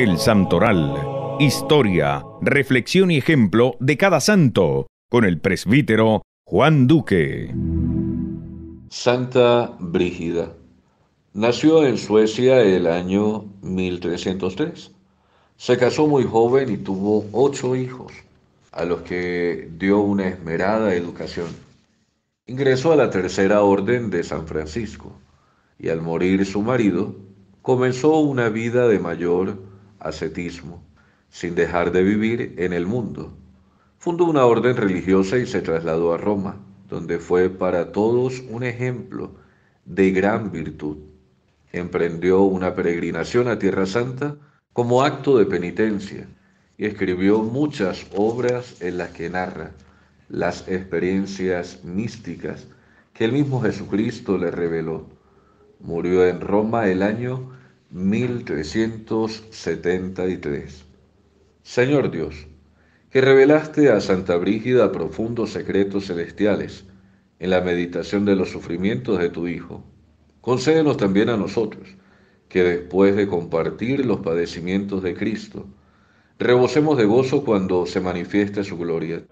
El Santoral. Historia, reflexión y ejemplo de cada santo, con el presbítero Juan Duque. Santa Brígida. Nació en Suecia el año 1303. Se casó muy joven y tuvo ocho hijos, a los que dio una esmerada educación. Ingresó a la tercera orden de San Francisco y al morir su marido, comenzó una vida de mayor ascetismo, sin dejar de vivir en el mundo. Fundó una orden religiosa y se trasladó a Roma, donde fue para todos un ejemplo de gran virtud. Emprendió una peregrinación a Tierra Santa como acto de penitencia y escribió muchas obras en las que narra las experiencias místicas que el mismo Jesucristo le reveló. Murió en Roma el año 1373. Señor Dios, que revelaste a Santa Brígida profundos secretos celestiales en la meditación de los sufrimientos de tu Hijo, concédenos también a nosotros que después de compartir los padecimientos de Cristo, rebosemos de gozo cuando se manifieste su gloria.